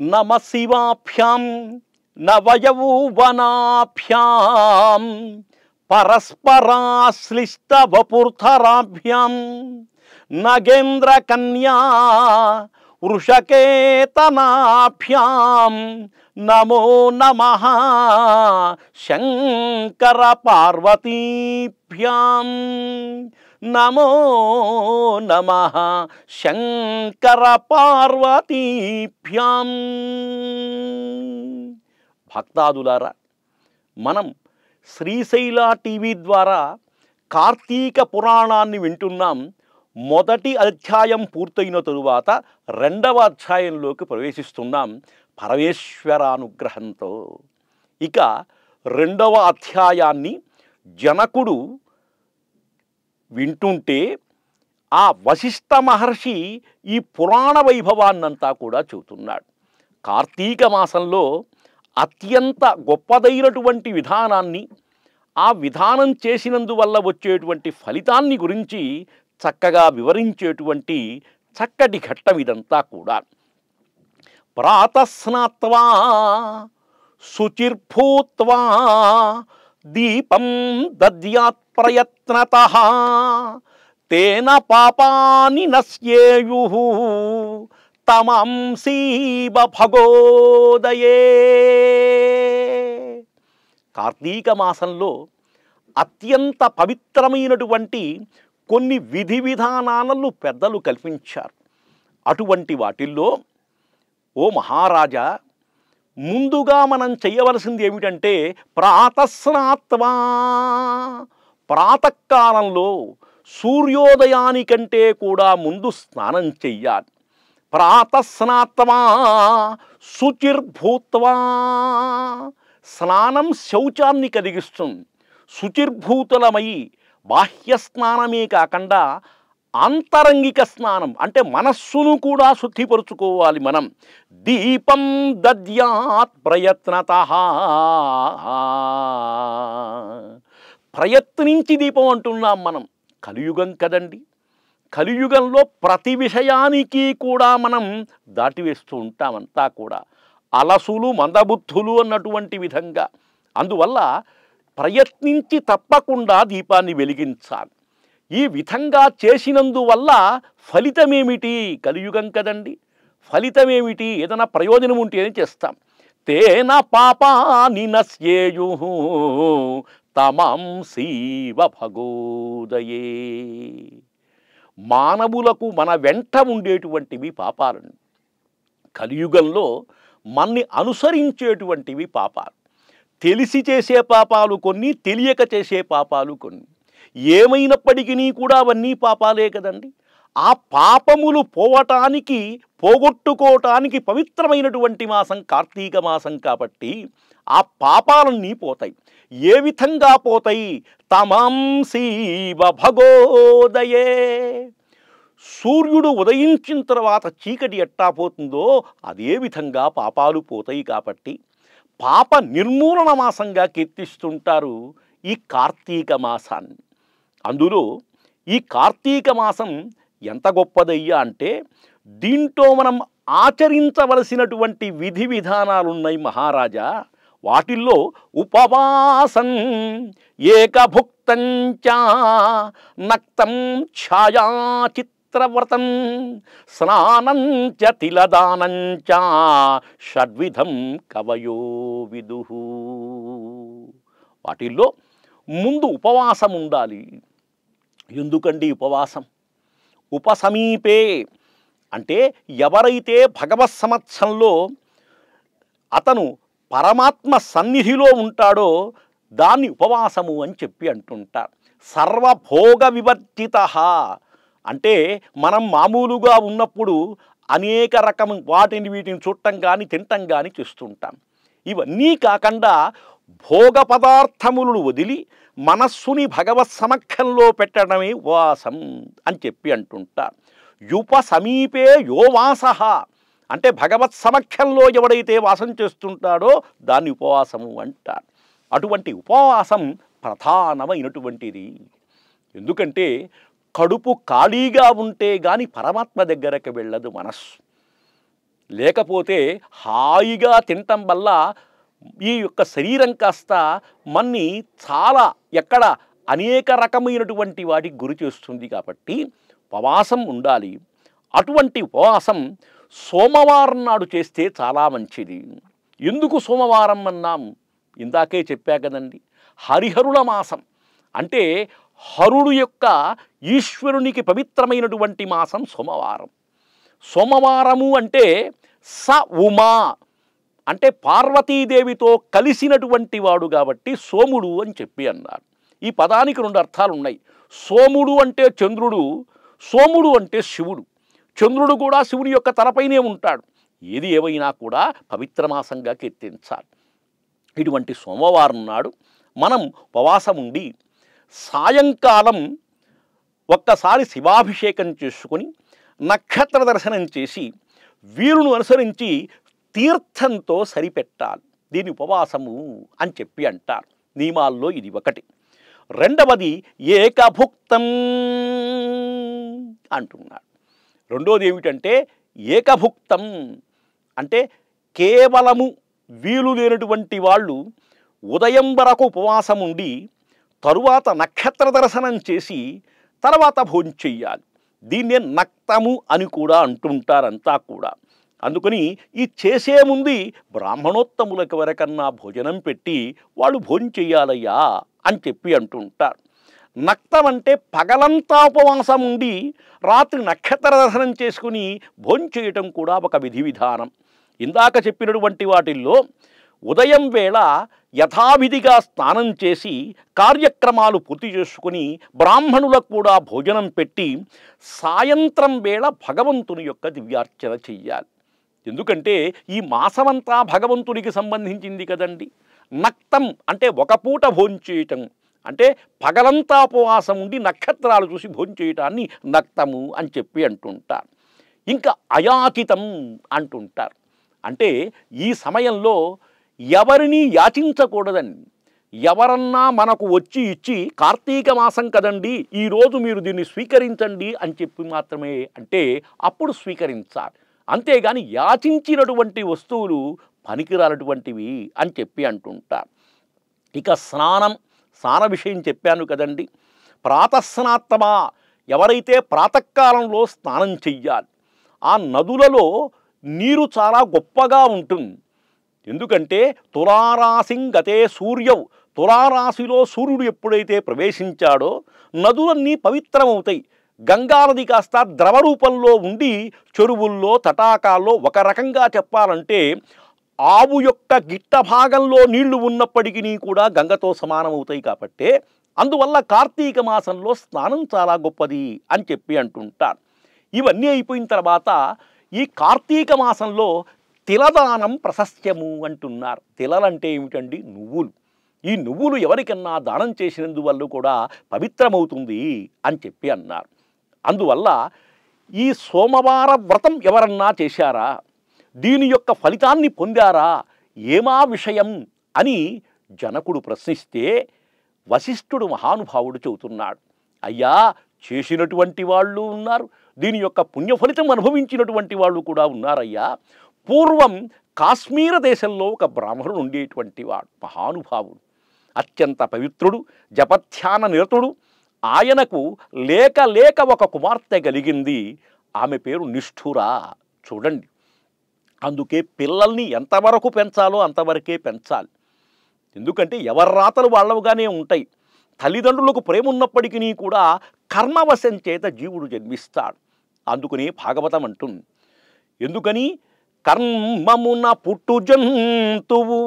नम शिवाभ्याम न वयवूवनाभ्याम परस्पराश्लिष्टवपुर्धराभ्याम नगेन्द्र कन्या वृषकेतनाभ्याम नमो नमः शंकर पार्वतीभ्याम నమో నమ శంకర పార్వతీభ్యాం భక్తాదులారా మనం శ్రీశైల టీవీ ద్వారా కార్తీక పురాణాన్ని వింటున్నాం మొదటి అధ్యాయం పూర్తయిన తరువాత రెండవ అధ్యాయంలోకి ప్రవేశిస్తున్నాం పరమేశ్వరానుగ్రహంతో ఇక రెండవ అధ్యాయాన్ని జనకుడు వింటుంటే ఆ వశిష్ఠ మహర్షి ఈ పురాణ వైభవాన్నంతా కూడా చూతున్నాడు కార్తీక మాసంలో అత్యంత గొప్పదైనటువంటి విధానాన్ని ఆ విధానం చేసినందువల్ల వచ్చేటువంటి ఫలితాన్ని గురించి చక్కగా వివరించేటువంటి చక్కటి ఘట్టం ఇదంతా కూడా ప్రాతస్నాత్వా శుచిర్భూత్వా దీపం దద్యాత్ ప్రయత్నత తేన పాపాని నశ్యేయు తమంశీవ భగోదయే కార్తీక మాసంలో అత్యంత పవిత్రమైనటువంటి కొన్ని విధి విధానాలను పెద్దలు కల్పించారు అటువంటి వాటిల్లో ఓ మహారాజా ముందుగా మనం చేయవలసింది ఏమిటంటే ప్రాతస్నాత్వా ప్రాతకాలంలో సూర్యోదయానికంటే కూడా ముందు స్నానం చెయ్యాలి ప్రాతస్నాత్వా శుచిర్భూత్వా స్నానం శౌచాన్ని కలిగిస్తుంది శుచిర్భూతులమై బాహ్య స్నానమే కాకుండా అంతరంగిక స్నానం అంటే మనస్సును కూడా శుద్ధిపరుచుకోవాలి మనం దీపం దద్యాత్ ప్రయత్నత ప్రయత్నించి దీపం అంటున్నాం మనం కలియుగం కదండి కలియుగంలో ప్రతి విషయానికి కూడా మనం దాటివేస్తూ ఉంటామంతా కూడా అలసులు మందబుద్ధులు అన్నటువంటి విధంగా అందువల్ల ప్రయత్నించి తప్పకుండా దీపాన్ని వెలిగించాలి ఈ విధంగా చేసినందువల్ల ఫలితమేమిటి కలియుగం కదండి ఫలితమేమిటి ఏదైనా ప్రయోజనం ఉంటేనే చేస్తాం తేన పాపాని నశ్యేయు తమం శివ భగోదయే మానవులకు మన వెంట ఉండేటువంటివి పాపాలండి కలియుగంలో మన్ని అనుసరించేటువంటివి పాపాలు తెలిసి చేసే పాపాలు కొన్ని తెలియక చేసే పాపాలు కొన్ని ఏమైనప్పటికీ కూడా అవన్నీ పాపాలే కదండి ఆ పాపములు పోవటానికి పోగొట్టుకోవటానికి పవిత్రమైనటువంటి మాసం కార్తీక మాసం కాబట్టి ఆ పాపాలన్నీ పోతాయి ఏ విధంగా పోతాయి తమాంశీవ భగోదయే సూర్యుడు ఉదయించిన తర్వాత చీకటి ఎట్టా పోతుందో అదే విధంగా పాపాలు పోతాయి కాబట్టి పాప నిర్మూలన మాసంగా కీర్తిస్తుంటారు ఈ కార్తీక మాసాన్ని అందులో ఈ కార్తీక మాసం ఎంత గొప్పదయ్యా అంటే దీంట్లో మనం ఆచరించవలసినటువంటి విధి విధానాలున్నాయి మహారాజా వాటిల్లో ఉపవాసం ఏకభుక్తంచా నక్తం చిత్రవ్రతం స్నానం తిలదానం షడ్విధం కవయో విదు వాటిల్లో ముందు ఉపవాసం ఉండాలి ఎందుకండి ఉపవాసం ఉపసమీపే అంటే ఎవరైతే భగవత్ సమక్షంలో అతను పరమాత్మ సన్నిధిలో ఉంటాడో దాన్ని ఉపవాసము అని చెప్పి అంటుంటారు సర్వభోగ వివర్జిత అంటే మనం మామూలుగా ఉన్నప్పుడు అనేక రకం వాటిని వీటిని చూడటం కానీ తినటం కానీ చేస్తుంటాం ఇవన్నీ కాకుండా భోగ పదార్థములను వదిలి మనస్సుని భగవత్ సమక్షంలో పెట్టడమే ఉపవాసం అని చెప్పి అంటుంటారు యుప సమీపే యోవాస అంటే భగవత్ సమక్షంలో ఎవడైతే వాసం చేస్తుంటాడో దాన్ని ఉపవాసము అంటారు అటువంటి ఉపవాసం ప్రధానమైనటువంటిది ఎందుకంటే కడుపు ఖాళీగా ఉంటే కానీ పరమాత్మ దగ్గరకు వెళ్ళదు మనస్సు లేకపోతే హాయిగా తినటం వల్ల ఈ యొక్క శరీరం కాస్త మన్ని చాలా ఎక్కడ అనేక రకమైనటువంటి వాటికి గురి చేస్తుంది కాబట్టి ఉపవాసం ఉండాలి అటువంటి ఉపవాసం సోమవారం నాడు చేస్తే చాలా మంచిది ఎందుకు సోమవారం అన్నాం ఇందాకే చెప్పా కదండి హరిహరుల మాసం అంటే హరుడు యొక్క ఈశ్వరునికి పవిత్రమైనటువంటి మాసం సోమవారం సోమవారము అంటే స ఉమా అంటే పార్వతీదేవితో కలిసినటువంటి వాడు కాబట్టి సోముడు అని చెప్పి అన్నారు ఈ పదానికి రెండు అర్థాలు ఉన్నాయి సోముడు అంటే చంద్రుడు సోముడు అంటే శివుడు చంద్రుడు కూడా శివుని యొక్క తలపైనే ఉంటాడు ఏది ఏవైనా కూడా పవిత్రమాసంగా కీర్తించాలి ఇటువంటి సోమవారం నాడు మనం ఉపవాసం ఉండి సాయంకాలం ఒక్కసారి శివాభిషేకం చేసుకుని నక్షత్ర దర్శనం చేసి వీరును అనుసరించి తీర్థంతో సరిపెట్టాలి దీని ఉపవాసము అని చెప్పి అంటారు నియమాల్లో ఇది ఒకటి రెండవది ఏకభుక్తం అంటున్నాడు రెండోది ఏమిటంటే ఏకభుక్తం అంటే కేవలము వీలు లేనటువంటి వాళ్ళు ఉదయం వరకు ఉపవాసం ఉండి తరువాత నక్షత్ర దర్శనం చేసి తర్వాత భోజనం చెయ్యాలి దీన్నే నక్తము అని కూడా అంటుంటారంతా కూడా అందుకని ఈ చేసే ముందు బ్రాహ్మణోత్తములకు వరకన్నా భోజనం పెట్టి వాళ్ళు భోజనం చెయ్యాలయ్యా అని చెప్పి అంటుంటారు నక్తం అంటే పగలంతా ఉపవాసం ఉండి రాత్రి నక్షత్ర దర్శనం చేసుకుని భోంచేయటం కూడా ఒక విధి విధానం ఇందాక చెప్పినటువంటి వాటిల్లో ఉదయం వేళ యథావిధిగా స్నానం చేసి కార్యక్రమాలు పూర్తి చేసుకుని బ్రాహ్మణులకు కూడా భోజనం పెట్టి సాయంత్రం వేళ భగవంతుని యొక్క దివ్యార్చన చెయ్యాలి ఎందుకంటే ఈ మాసమంతా భగవంతునికి సంబంధించింది కదండి నక్తం అంటే ఒక పూట భోంచేయటం అంటే పగలంతా ఉపవాసం ఉండి నక్షత్రాలు చూసి భోజనం చేయటాన్ని నక్తము అని చెప్పి అంటుంటారు ఇంకా అయాచితం అంటుంటారు అంటే ఈ సమయంలో ఎవరిని యాచించకూడదండి ఎవరన్నా మనకు వచ్చి ఇచ్చి కార్తీక మాసం కదండి ఈరోజు మీరు దీన్ని స్వీకరించండి అని చెప్పి మాత్రమే అంటే అప్పుడు స్వీకరించాలి అంతేగాని యాచించినటువంటి వస్తువులు పనికిరాలటువంటివి అని చెప్పి అంటుంటారు ఇక స్నానం సాన విషయం చెప్పాను కదండి ప్రాతస్నాత్తమా ఎవరైతే ప్రాతకాలంలో స్నానం చెయ్యాలి ఆ నదులలో నీరు చాలా గొప్పగా ఉంటుంది ఎందుకంటే గతే సూర్యవు తులారాశిలో సూర్యుడు ఎప్పుడైతే ప్రవేశించాడో నదులన్నీ పవిత్రమవుతాయి గంగానది కాస్త ద్రవరూపంలో ఉండి చెరువుల్లో తటాకాల్లో ఒక రకంగా చెప్పాలంటే ఆవు యొక్క గిట్ట భాగంలో నీళ్లు ఉన్నప్పటికీ కూడా గంగతో సమానమవుతాయి కాబట్టే అందువల్ల కార్తీక మాసంలో స్నానం చాలా గొప్పది అని చెప్పి అంటుంటారు ఇవన్నీ అయిపోయిన తర్వాత ఈ కార్తీక మాసంలో తిలదానం ప్రశస్త్యము అంటున్నారు తిలలంటే ఏమిటండి నువ్వులు ఈ నువ్వులు ఎవరికన్నా దానం చేసినందువల్ల కూడా పవిత్రమవుతుంది అని చెప్పి అన్నారు అందువల్ల ఈ సోమవార వ్రతం ఎవరన్నా చేశారా దీని యొక్క ఫలితాన్ని పొందారా ఏమా విషయం అని జనకుడు ప్రశ్నిస్తే వశిష్ఠుడు మహానుభావుడు చెబుతున్నాడు అయ్యా చేసినటువంటి వాళ్ళు ఉన్నారు దీని యొక్క పుణ్యఫలితం అనుభవించినటువంటి వాళ్ళు కూడా ఉన్నారయ్యా పూర్వం కాశ్మీర దేశంలో ఒక బ్రాహ్మణుడు ఉండేటువంటి వాడు మహానుభావుడు అత్యంత పవిత్రుడు జపధ్యాన నిరతుడు ఆయనకు లేక లేక ఒక కుమార్తె కలిగింది ఆమె పేరు నిష్ఠురా చూడండి అందుకే పిల్లల్ని ఎంతవరకు పెంచాలో అంతవరకే పెంచాలి ఎందుకంటే ఎవరి రాతలు వాళ్ళవుగానే ఉంటాయి తల్లిదండ్రులకు ప్రేమ ఉన్నప్పటికీ కూడా కర్మవశం చేత జీవుడు జన్మిస్తాడు అందుకని భాగవతం అంటుంది ఎందుకని కర్మమున పుట్టు జంతువు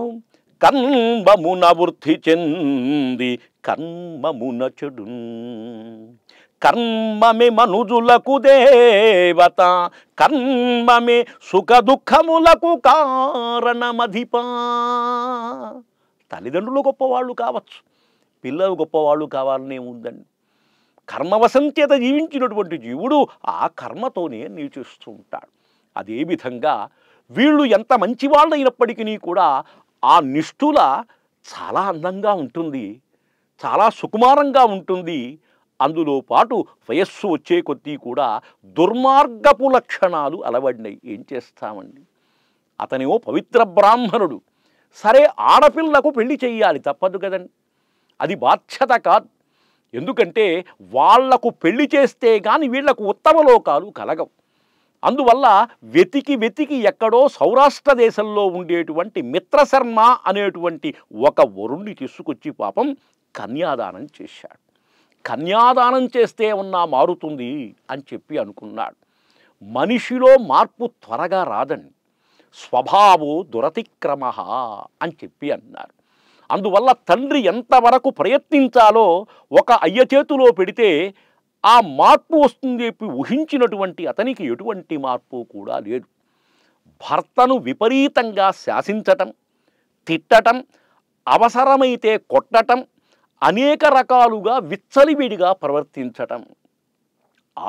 కర్మమున వృద్ధి చెంది కర్మమున చెడు కర్మమే మనుజులకు దేవత కర్మమే సుఖ దుఃఖములకు కారణమధిపా తల్లిదండ్రులు గొప్పవాళ్ళు కావచ్చు పిల్లలు గొప్పవాళ్ళు కావాలనే ఉందండి కర్మవశంచేత జీవించినటువంటి జీవుడు ఆ కర్మతోనే నిలిచిస్తూ ఉంటాడు అదేవిధంగా వీళ్ళు ఎంత మంచివాళ్ళైనప్పటికీ కూడా ఆ నిష్ఠుల చాలా అందంగా ఉంటుంది చాలా సుకుమారంగా ఉంటుంది అందులో పాటు వయస్సు వచ్చే కొద్దీ కూడా దుర్మార్గపు లక్షణాలు అలవడినాయి ఏం చేస్తామండి అతనేమో పవిత్ర బ్రాహ్మణుడు సరే ఆడపిల్లకు పెళ్లి చేయాలి తప్పదు కదండి అది బాధ్యత కాదు ఎందుకంటే వాళ్లకు పెళ్లి చేస్తే కానీ వీళ్లకు ఉత్తమ లోకాలు కలగవు అందువల్ల వెతికి వెతికి ఎక్కడో సౌరాష్ట్ర దేశంలో ఉండేటువంటి మిత్రశర్మ అనేటువంటి ఒక వరుణ్ణి తీసుకొచ్చి పాపం కన్యాదానం చేశాడు కన్యాదానం చేస్తే ఉన్నా మారుతుంది అని చెప్పి అనుకున్నాడు మనిషిలో మార్పు త్వరగా రాదండి స్వభావో దురతిక్రమ అని చెప్పి అన్నారు అందువల్ల తండ్రి ఎంతవరకు ప్రయత్నించాలో ఒక అయ్య చేతిలో పెడితే ఆ మార్పు వస్తుంది చెప్పి ఊహించినటువంటి అతనికి ఎటువంటి మార్పు కూడా లేదు భర్తను విపరీతంగా శాసించటం తిట్టటం అవసరమైతే కొట్టటం అనేక రకాలుగా విచ్చలివిడిగా ప్రవర్తించటం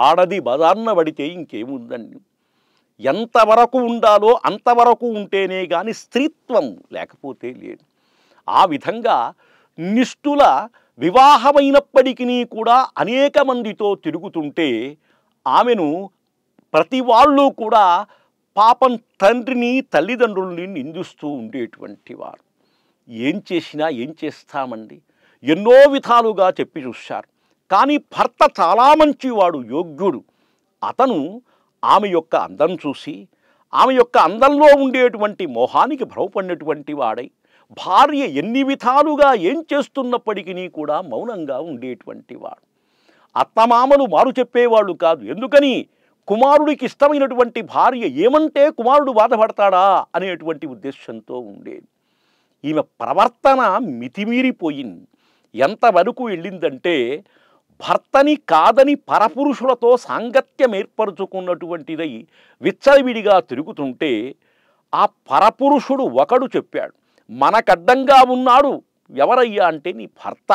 ఆడది బజార్న పడితే ఇంకేముందండి ఎంతవరకు ఉండాలో అంతవరకు ఉంటేనే కానీ స్త్రీత్వం లేకపోతే లేదు ఆ విధంగా నిష్ఠుల వివాహమైనప్పటికీ కూడా అనేక మందితో తిరుగుతుంటే ఆమెను ప్రతి వాళ్ళు కూడా పాపం తండ్రిని తల్లిదండ్రుల్ని నిందిస్తూ ఉండేటువంటి వారు ఏం చేసినా ఏం చేస్తామండి ఎన్నో విధాలుగా చెప్పి చూశారు కానీ భర్త చాలా మంచివాడు యోగ్యుడు అతను ఆమె యొక్క అందం చూసి ఆమె యొక్క అందంలో ఉండేటువంటి మోహానికి భ్రమపడినటువంటి వాడై భార్య ఎన్ని విధాలుగా ఏం చేస్తున్నప్పటికీ కూడా మౌనంగా ఉండేటువంటి వాడు అత్తమామలు మారు చెప్పేవాళ్ళు కాదు ఎందుకని కుమారుడికి ఇష్టమైనటువంటి భార్య ఏమంటే కుమారుడు బాధపడతాడా అనేటువంటి ఉద్దేశంతో ఉండేది ఈమె ప్రవర్తన మితిమీరిపోయింది ఎంతవరకు వెళ్ళిందంటే భర్తని కాదని పరపురుషులతో సాంగత్యం ఏర్పరచుకున్నటువంటిదై విచ్చలవిడిగా తిరుగుతుంటే ఆ పరపురుషుడు ఒకడు చెప్పాడు మనకడ్డంగా ఉన్నాడు ఎవరయ్యా అంటే నీ భర్త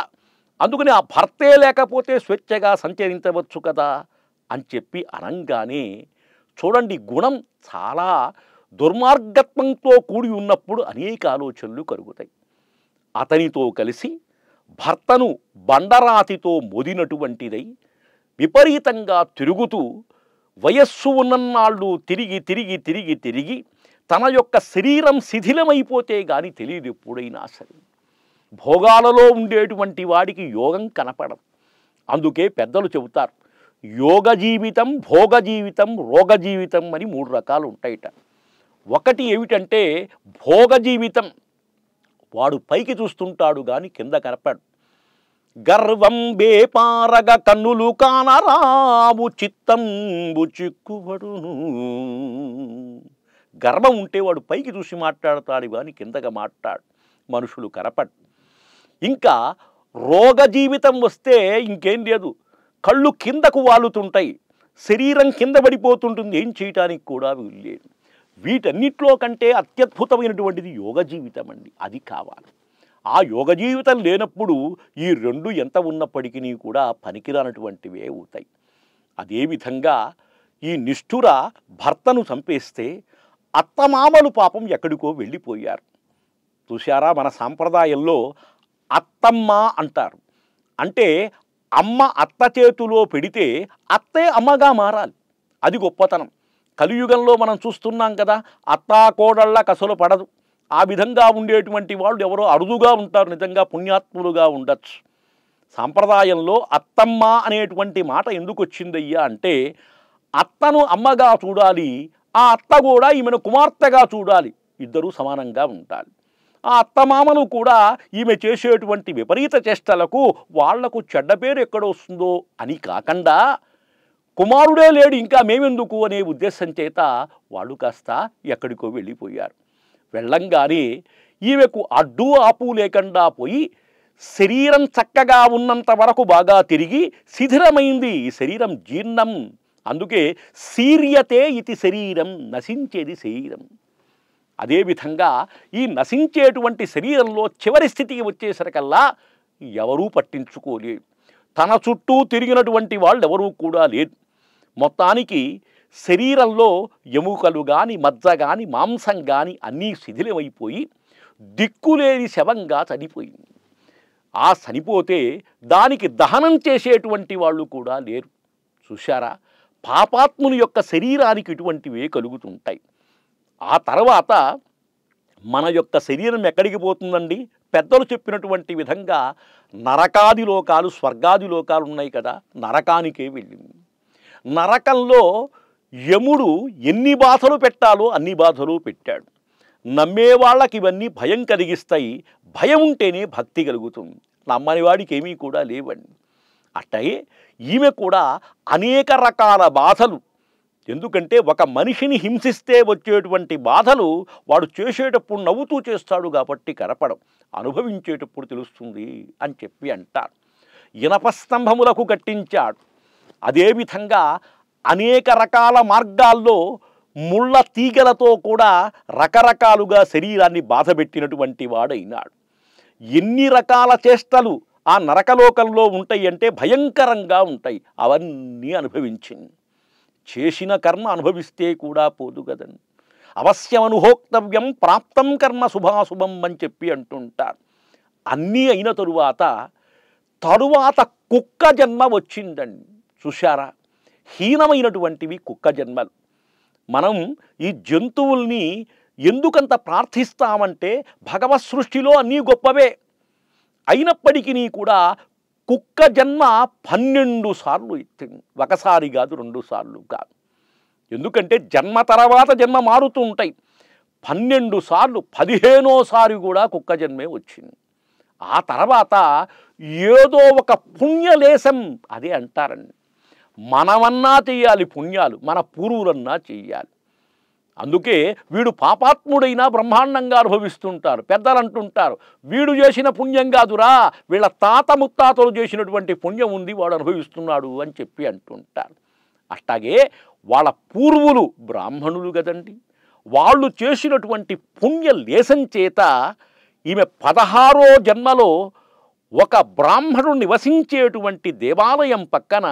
అందుకని ఆ భర్తే లేకపోతే స్వేచ్ఛగా సంచరించవచ్చు కదా అని చెప్పి అనంగానే చూడండి గుణం చాలా దుర్మార్గత్వంతో కూడి ఉన్నప్పుడు అనేక ఆలోచనలు కలుగుతాయి అతనితో కలిసి భర్తను బండరాతితో మోదినటువంటిదై విపరీతంగా తిరుగుతూ వయస్సు ఉన్ననాళ్ళు తిరిగి తిరిగి తిరిగి తిరిగి తన యొక్క శరీరం శిథిలమైపోతే గాని తెలియదు ఎప్పుడైనా సరే భోగాలలో ఉండేటువంటి వాడికి యోగం కనపడదు అందుకే పెద్దలు చెబుతారు యోగ జీవితం భోగ జీవితం రోగ జీవితం అని మూడు రకాలు ఉంటాయిట ఒకటి ఏమిటంటే భోగ జీవితం వాడు పైకి చూస్తుంటాడు కానీ కింద కనపడు గర్వం బేపారగ కన్నులు కానరావు చిత్తంబు చిక్కుబడును గర్వం ఉంటే వాడు పైకి చూసి మాట్లాడతాడు కానీ కిందగా మాట్లాడు మనుషులు కనపడు ఇంకా రోగ జీవితం వస్తే ఇంకేం లేదు కళ్ళు కిందకు వాలుతుంటాయి శరీరం కింద పడిపోతుంటుంది ఏం చేయటానికి కూడా వీలు లేదు వీటన్నిటిలో కంటే అత్యద్భుతమైనటువంటిది యోగ జీవితం అండి అది కావాలి ఆ యోగ జీవితం లేనప్పుడు ఈ రెండు ఎంత ఉన్నప్పటికీ కూడా పనికిరానటువంటివే అవుతాయి అదేవిధంగా ఈ నిష్ఠుర భర్తను చంపేస్తే అత్తమామలు పాపం ఎక్కడికో వెళ్ళిపోయారు చూశారా మన సాంప్రదాయంలో అత్తమ్మ అంటారు అంటే అమ్మ అత్త చేతిలో పెడితే అత్తే అమ్మగా మారాలి అది గొప్పతనం కలియుగంలో మనం చూస్తున్నాం కదా కోడళ్ళ కసలు పడదు ఆ విధంగా ఉండేటువంటి వాళ్ళు ఎవరో అరుదుగా ఉంటారు నిజంగా పుణ్యాత్ములుగా ఉండొచ్చు సాంప్రదాయంలో అత్తమ్మ అనేటువంటి మాట ఎందుకు వచ్చిందయ్యా అంటే అత్తను అమ్మగా చూడాలి ఆ అత్త కూడా ఈమెను కుమార్తెగా చూడాలి ఇద్దరూ సమానంగా ఉండాలి ఆ అత్తమామలు కూడా ఈమె చేసేటువంటి విపరీత చేష్టలకు వాళ్లకు చెడ్డ పేరు ఎక్కడొస్తుందో అని కాకుండా కుమారుడే లేడు ఇంకా మేమెందుకు అనే ఉద్దేశం చేత వాళ్ళు కాస్త ఎక్కడికో వెళ్ళిపోయారు వెళ్ళంగానే ఈమెకు అడ్డు ఆపు లేకుండా పోయి శరీరం చక్కగా ఉన్నంత వరకు బాగా తిరిగి శిథిరమైంది ఈ శరీరం జీర్ణం అందుకే శీర్యతే ఇది శరీరం నశించేది శరీరం అదేవిధంగా ఈ నశించేటువంటి శరీరంలో చివరి స్థితికి వచ్చేసరికల్లా ఎవరూ పట్టించుకోలేదు తన చుట్టూ తిరిగినటువంటి వాళ్ళు ఎవరూ కూడా లేదు మొత్తానికి శరీరంలో ఎముకలు కానీ మజ్జ కానీ మాంసం కానీ అన్నీ శిథిలమైపోయి దిక్కులేని శవంగా చనిపోయింది ఆ చనిపోతే దానికి దహనం చేసేటువంటి వాళ్ళు కూడా లేరు చూశారా పాపాత్ముని యొక్క శరీరానికి ఇటువంటివే కలుగుతుంటాయి ఆ తర్వాత మన యొక్క శరీరం ఎక్కడికి పోతుందండి పెద్దలు చెప్పినటువంటి విధంగా నరకాది లోకాలు స్వర్గాది లోకాలు ఉన్నాయి కదా నరకానికే వెళ్ళింది నరకంలో యముడు ఎన్ని బాధలు పెట్టాలో అన్ని బాధలు పెట్టాడు నమ్మే వాళ్ళకి ఇవన్నీ భయం కలిగిస్తాయి భయం ఉంటేనే భక్తి కలుగుతుంది నమ్మని వాడికి ఏమీ కూడా లేవండి అట్టయే ఈమె కూడా అనేక రకాల బాధలు ఎందుకంటే ఒక మనిషిని హింసిస్తే వచ్చేటువంటి బాధలు వాడు చేసేటప్పుడు నవ్వుతూ చేస్తాడు కాబట్టి కనపడం అనుభవించేటప్పుడు తెలుస్తుంది అని చెప్పి అంటారు ఇనపస్తంభములకు కట్టించాడు అదేవిధంగా అనేక రకాల మార్గాల్లో ముళ్ళ తీగలతో కూడా రకరకాలుగా శరీరాన్ని బాధపెట్టినటువంటి వాడైనాడు ఎన్ని రకాల చేష్టలు ఆ నరకలోకంలో ఉంటాయి అంటే భయంకరంగా ఉంటాయి అవన్నీ అనుభవించింది చేసిన కర్మ అనుభవిస్తే కూడా పోదు కదండి అవశ్యం అనుభోక్తవ్యం ప్రాప్తం కర్మ శుభాశుభం అని చెప్పి అంటుంటారు అన్నీ అయిన తరువాత తరువాత కుక్క జన్మ వచ్చిందండి చూశారా హీనమైనటువంటివి కుక్క జన్మలు మనం ఈ జంతువుల్ని ఎందుకంత ప్రార్థిస్తామంటే భగవత్ సృష్టిలో అన్నీ గొప్పవే అయినప్పటికీ కూడా కుక్క జన్మ పన్నెండు సార్లు ఇచ్చింది ఒకసారి కాదు రెండు సార్లు కాదు ఎందుకంటే జన్మ తర్వాత జన్మ మారుతూ ఉంటాయి పన్నెండు సార్లు పదిహేనోసారి కూడా కుక్క జన్మే వచ్చింది ఆ తర్వాత ఏదో ఒక పుణ్యలేశం అదే అంటారండి మనమన్నా చేయాలి పుణ్యాలు మన పూర్వులన్నా చేయాలి అందుకే వీడు పాపాత్ముడైనా బ్రహ్మాండంగా అనుభవిస్తుంటారు పెద్దలు అంటుంటారు వీడు చేసిన పుణ్యం కాదురా వీళ్ళ తాత ముత్తాతలు చేసినటువంటి పుణ్యం ఉంది వాడు అనుభవిస్తున్నాడు అని చెప్పి అంటుంటారు అట్లాగే వాళ్ళ పూర్వులు బ్రాహ్మణులు కదండి వాళ్ళు చేసినటువంటి పుణ్య లేసం చేత ఈమె పదహారో జన్మలో ఒక బ్రాహ్మణుడు నివసించేటువంటి దేవాలయం పక్కన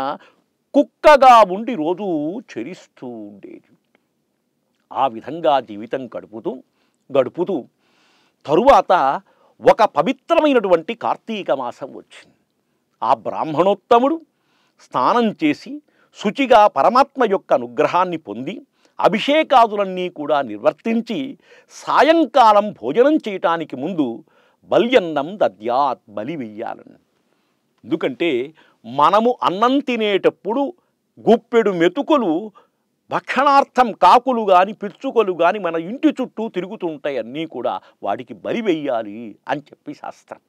కుక్కగా ఉండి రోజూ చెరిస్తూ ఉండేది ఆ విధంగా జీవితం గడుపుతూ గడుపుతూ తరువాత ఒక పవిత్రమైనటువంటి కార్తీక మాసం వచ్చింది ఆ బ్రాహ్మణోత్తముడు స్నానం చేసి శుచిగా పరమాత్మ యొక్క అనుగ్రహాన్ని పొంది అభిషేకాదులన్నీ కూడా నిర్వర్తించి సాయంకాలం భోజనం చేయటానికి ముందు బల్యన్నం దద్యాత్ బలి వెయ్యాలని ఎందుకంటే మనము అన్నం తినేటప్పుడు గుప్పెడు మెతుకులు భక్షణార్థం కాకులు కానీ పిచ్చుకలు కానీ మన ఇంటి చుట్టూ తిరుగుతుంటాయి అన్నీ కూడా వాటికి బలి వెయ్యాలి అని చెప్పి శాస్త్రం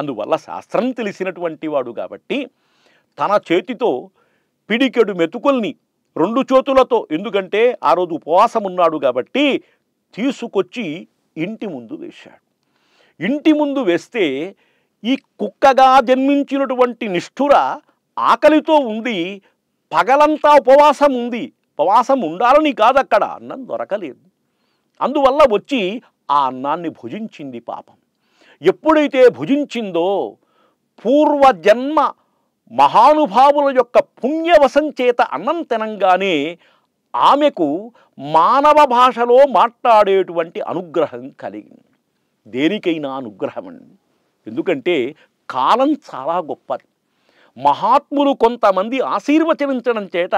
అందువల్ల శాస్త్రం తెలిసినటువంటి వాడు కాబట్టి తన చేతితో పిడికెడు మెతుకుల్ని రెండు చేతులతో ఎందుకంటే ఆ రోజు ఉపవాసం ఉన్నాడు కాబట్టి తీసుకొచ్చి ఇంటి ముందు వేశాడు ఇంటి ముందు వేస్తే ఈ కుక్కగా జన్మించినటువంటి నిష్ఠుర ఆకలితో ఉంది పగలంతా ఉపవాసం ఉంది ఉపవాసం ఉండాలని కాదు అక్కడ అన్నం దొరకలేదు అందువల్ల వచ్చి ఆ అన్నాన్ని భుజించింది పాపం ఎప్పుడైతే భుజించిందో పూర్వజన్మ మహానుభావుల యొక్క పుణ్యవశం చేత అన్నం తినంగానే ఆమెకు మానవ భాషలో మాట్లాడేటువంటి అనుగ్రహం కలిగింది దేనికైనా అనుగ్రహం అండి ఎందుకంటే కాలం చాలా గొప్పది మహాత్ములు కొంతమంది ఆశీర్వచనించడం చేత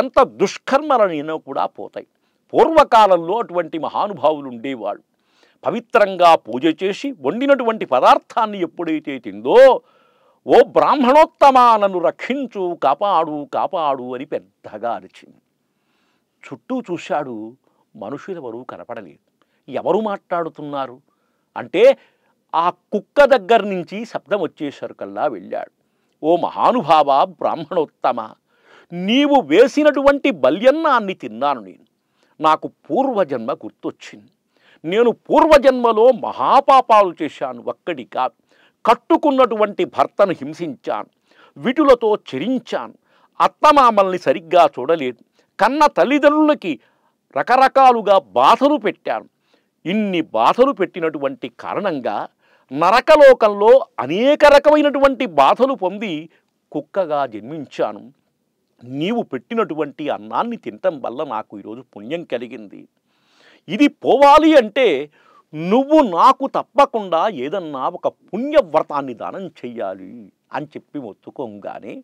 ఎంత దుష్కర్మలనైనా కూడా పోతాయి పూర్వకాలంలో అటువంటి మహానుభావులు ఉండేవాడు పవిత్రంగా పూజ చేసి వండినటువంటి పదార్థాన్ని ఎప్పుడైతే తిందో ఓ బ్రాహ్మణోత్తమానను రక్షించు కాపాడు కాపాడు అని పెద్దగా అరిచింది చుట్టూ చూశాడు మనుషులెవరూ కనపడలేదు ఎవరు మాట్లాడుతున్నారు అంటే ఆ కుక్క దగ్గర నుంచి శబ్దం వచ్చేసరికల్లా వెళ్ళాడు ఓ మహానుభావ బ్రాహ్మణోత్తమ నీవు వేసినటువంటి బల్యన్నాన్ని తిన్నాను నేను నాకు పూర్వజన్మ గుర్తొచ్చింది నేను పూర్వజన్మలో మహాపాపాలు చేశాను ఒక్కడి కాదు కట్టుకున్నటువంటి భర్తను హింసించాను విటులతో చెరించాను అత్తమామల్ని సరిగ్గా చూడలేదు కన్న తల్లిదండ్రులకి రకరకాలుగా బాధలు పెట్టాను ఇన్ని బాధలు పెట్టినటువంటి కారణంగా నరకలోకంలో అనేక రకమైనటువంటి బాధలు పొంది కుక్కగా జన్మించాను నీవు పెట్టినటువంటి అన్నాన్ని తినటం వల్ల నాకు ఈరోజు పుణ్యం కలిగింది ఇది పోవాలి అంటే నువ్వు నాకు తప్పకుండా ఏదన్నా ఒక పుణ్యవ్రతాన్ని దానం చెయ్యాలి అని చెప్పి మొత్తుకోగానే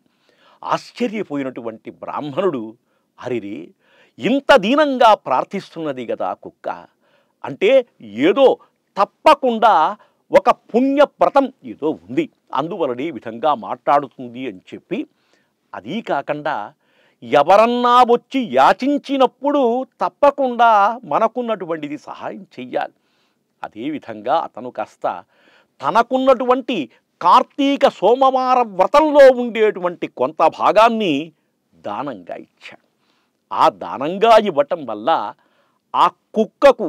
ఆశ్చర్యపోయినటువంటి బ్రాహ్మణుడు హరిరి ఇంత దీనంగా ప్రార్థిస్తున్నది కదా కుక్క అంటే ఏదో తప్పకుండా ఒక పుణ్యప్రతం ఏదో ఉంది అందువలన ఈ విధంగా మాట్లాడుతుంది అని చెప్పి అదీ కాకుండా ఎవరన్నా వచ్చి యాచించినప్పుడు తప్పకుండా మనకున్నటువంటిది సహాయం చెయ్యాలి అదేవిధంగా అతను కాస్త తనకున్నటువంటి కార్తీక సోమవార వ్రతంలో ఉండేటువంటి కొంత భాగాన్ని దానంగా ఇచ్చాడు ఆ దానంగా ఇవ్వటం వల్ల ఆ కుక్కకు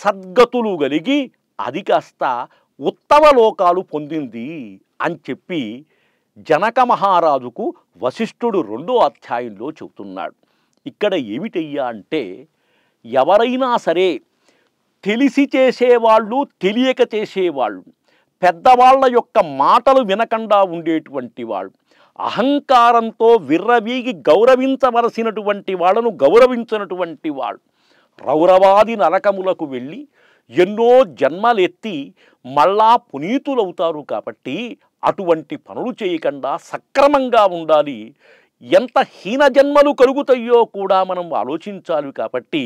సద్గతులు కలిగి అది కాస్త ఉత్తమ లోకాలు పొందింది అని చెప్పి జనక మహారాజుకు వశిష్ఠుడు రెండో అధ్యాయంలో చెబుతున్నాడు ఇక్కడ ఏమిటయ్యా అంటే ఎవరైనా సరే తెలిసి చేసేవాళ్ళు తెలియక చేసేవాళ్ళు పెద్దవాళ్ళ యొక్క మాటలు వినకుండా ఉండేటువంటి వాళ్ళు అహంకారంతో విర్రవీగి గౌరవించవలసినటువంటి వాళ్ళను గౌరవించినటువంటి వాళ్ళు రౌరవాది నరకములకు వెళ్ళి ఎన్నో జన్మలు ఎత్తి మళ్ళా పునీతులవుతారు కాబట్టి అటువంటి పనులు చేయకుండా సక్రమంగా ఉండాలి ఎంత హీన జన్మలు కలుగుతాయో కూడా మనం ఆలోచించాలి కాబట్టి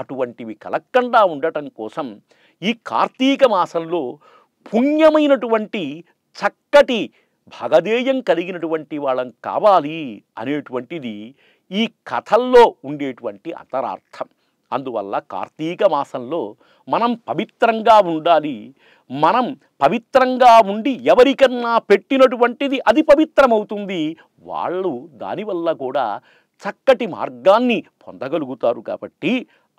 అటువంటివి కలక్కండా ఉండటం కోసం ఈ కార్తీక మాసంలో పుణ్యమైనటువంటి చక్కటి భగధేయం కలిగినటువంటి వాళ్ళం కావాలి అనేటువంటిది ఈ కథల్లో ఉండేటువంటి అంతరార్థం అందువల్ల కార్తీక మాసంలో మనం పవిత్రంగా ఉండాలి మనం పవిత్రంగా ఉండి ఎవరికన్నా పెట్టినటువంటిది అది పవిత్రమవుతుంది వాళ్ళు దానివల్ల కూడా చక్కటి మార్గాన్ని పొందగలుగుతారు కాబట్టి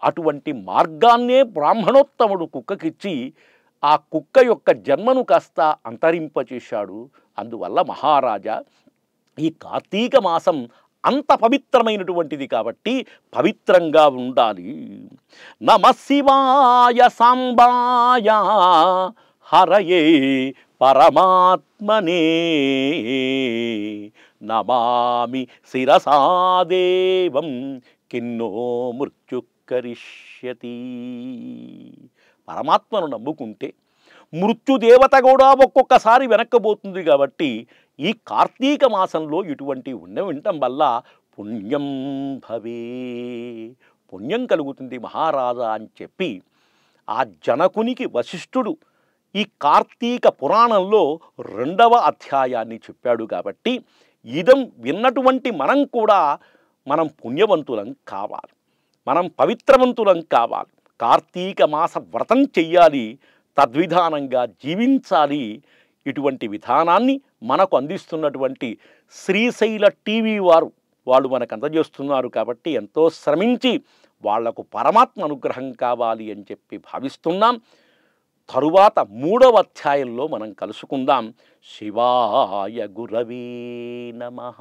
అటువంటి మార్గాన్నే బ్రాహ్మణోత్తముడు కుక్కకిచ్చి ఆ కుక్క యొక్క జన్మను కాస్త అంతరింపచేశాడు అందువల్ల మహారాజా ఈ కార్తీక మాసం అంత పవిత్రమైనటువంటిది కాబట్టి పవిత్రంగా ఉండాలి నమ శివాయ సాంబాయ హరయే పరమాత్మనే నమామి శిరసాదేవం కిన్నో కరిష్యతి పరమాత్మను నమ్ముకుంటే మృత్యుదేవత కూడా ఒక్కొక్కసారి వెనక్కబోతుంది కాబట్టి ఈ కార్తీక మాసంలో ఇటువంటి ఉండ వినటం వల్ల పుణ్యం భవే పుణ్యం కలుగుతుంది మహారాజా అని చెప్పి ఆ జనకునికి వశిష్ఠుడు ఈ కార్తీక పురాణంలో రెండవ అధ్యాయాన్ని చెప్పాడు కాబట్టి ఇదం విన్నటువంటి మనం కూడా మనం పుణ్యవంతులం కావాలి మనం పవిత్రవంతులం కావాలి కార్తీక మాస వ్రతం చెయ్యాలి తద్విధానంగా జీవించాలి ఇటువంటి విధానాన్ని మనకు అందిస్తున్నటువంటి శ్రీశైల టీవీ వారు వాళ్ళు మనకు అందజేస్తున్నారు కాబట్టి ఎంతో శ్రమించి వాళ్లకు పరమాత్మ అనుగ్రహం కావాలి అని చెప్పి భావిస్తున్నాం తరువాత మూడవ అధ్యాయంలో మనం కలుసుకుందాం శివాయ గురవీ నమ